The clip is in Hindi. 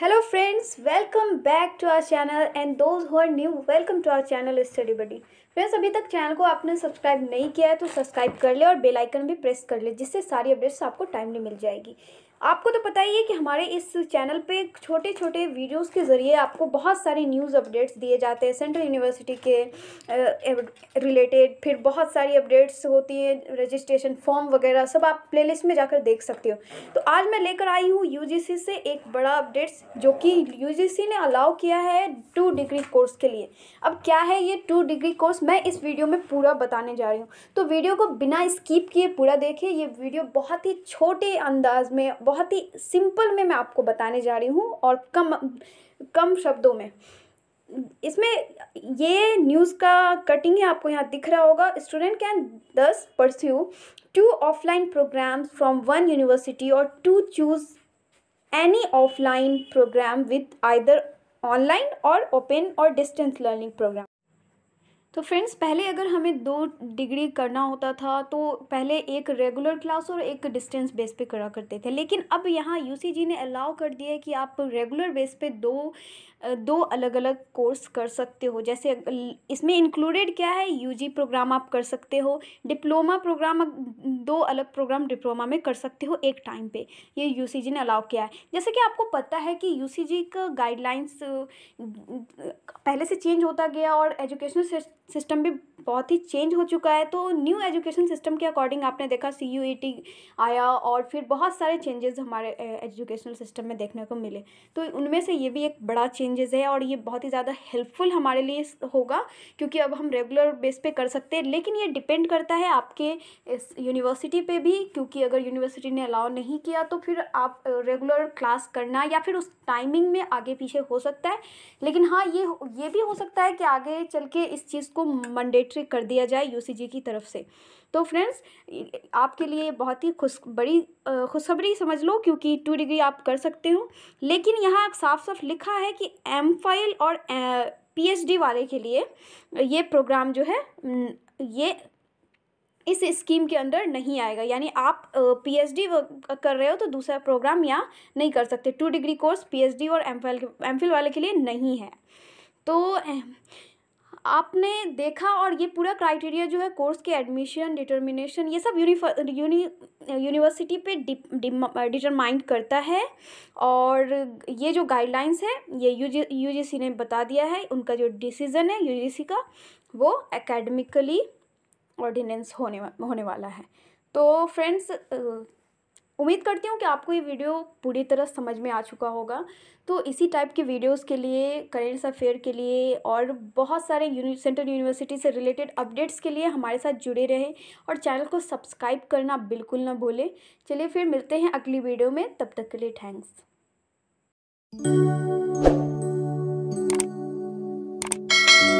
hello friends welcome back to our channel and those who are new welcome to our channel study buddy friends अभी तक चैनल को आपने सब्सक्राइब नहीं किया है तो सब्सक्राइब कर ले और बेल आइकन भी प्रेस कर ले जिससे सारी अपडेट्स आपको टाइमली मिल जाएगी आपको तो पता ही है कि हमारे इस चैनल पे छोटे छोटे वीडियोस के ज़रिए आपको बहुत सारे न्यूज़ अपडेट्स दिए जाते हैं सेंट्रल यूनिवर्सिटी के रिलेटेड फिर बहुत सारी अपडेट्स होती हैं रजिस्ट्रेशन फॉर्म वगैरह सब आप प्लेलिस्ट में जाकर देख सकते हो तो आज मैं लेकर आई हूँ यूजीसी से एक बड़ा अपडेट्स जो कि यूजीसी ने अलाउ किया है टू डिग्री कोर्स के लिए अब क्या है ये टू डिग्री कोर्स मैं इस वीडियो में पूरा बताने जा रही हूँ तो वीडियो को बिना स्किप किए पूरा देखिए ये वीडियो बहुत ही छोटे अंदाज में बहुत ही सिंपल में मैं आपको बताने जा रही हूँ और कम कम शब्दों में इसमें ये न्यूज़ का कटिंग है आपको यहाँ दिख रहा होगा student can this pursue two offline programmes from one university और to choose any offline program with either online और ओपन और डिस्टेंस लर्निंग प्रोग्राम तो फ्रेंड्स पहले अगर हमें दो डिग्री करना होता था तो पहले एक रेगुलर क्लास और एक डिस्टेंस बेस पे करा करते थे लेकिन अब यहाँ यूसीजी ने अलाउ कर दिया है कि आप रेगुलर बेस पे दो दो अलग अलग कोर्स कर सकते हो जैसे इसमें इंक्लूडेड क्या है यूजी प्रोग्राम आप कर सकते हो डिप्लोमा प्रोग्राम दो अलग प्रोग्राम डिप्लोमा में कर सकते हो एक टाइम पे ये यूसीजी ने अलाउ किया है जैसे कि आपको पता है कि यूसीजी का गाइडलाइंस पहले से चेंज होता गया और एजुकेशनल सिस्टम भी बहुत ही चेंज हो चुका है तो न्यू एजुकेशन सिस्टम के अकॉर्डिंग आपने देखा सी यू ई टी आया और फिर बहुत सारे चेंजेस हमारे एजुकेशनल सिस्टम में देखने को मिले तो उनमें से ये भी एक बड़ा चेंजेस है और ये बहुत ही ज़्यादा हेल्पफुल हमारे लिए होगा क्योंकि अब हम रेगुलर बेस पे कर सकते हैं लेकिन ये डिपेंड करता है आपके इस यूनिवर्सिटी पे भी क्योंकि अगर यूनिवर्सिटी ने अलाउ नहीं किया तो फिर आप रेगुलर क्लास करना या फिर उस टाइमिंग में आगे पीछे हो सकता है लेकिन हाँ ये ये भी हो सकता है कि आगे चल के इस चीज़ को मंडेट इलेक्ट्रिक कर दिया जाए यूसीजी की तरफ से तो फ्रेंड्स आपके लिए बहुत ही खुश बड़ी खुशखबरी समझ लो क्योंकि टू डिग्री आप कर सकते हो लेकिन यहाँ साफ साफ लिखा है कि एम फाइल और पीएचडी वाले के लिए ये प्रोग्राम जो है ये इस स्कीम के अंदर नहीं आएगा यानी आप पीएचडी कर रहे हो तो दूसरा प्रोग्राम यहाँ नहीं कर सकते टू डिग्री कोर्स पीएचडी और एम एमफिल वाले के लिए नहीं है तो आपने देखा और ये पूरा क्राइटेरिया जो है कोर्स के एडमिशन डिटर्मिनेशन ये सब यूनि यूनिवर्सिटी पे डिटरमाइंड करता है और ये जो गाइडलाइंस है ये यू जी ने बता दिया है उनका जो डिसीज़न है यू का वो एकेडमिकली ऑर्डिनेंस होने वा, होने वाला है तो फ्रेंड्स उम्मीद करती हूँ कि आपको ये वीडियो पूरी तरह समझ में आ चुका होगा तो इसी टाइप के वीडियोस के लिए करेंट्स अफेयर के लिए और बहुत सारे यूनि सेंट्रल यूनिवर्सिटी से रिलेटेड अपडेट्स के लिए हमारे साथ जुड़े रहें और चैनल को सब्सक्राइब करना बिल्कुल ना भूलें चलिए फिर मिलते हैं अगली वीडियो में तब तक के लिए थैंक्स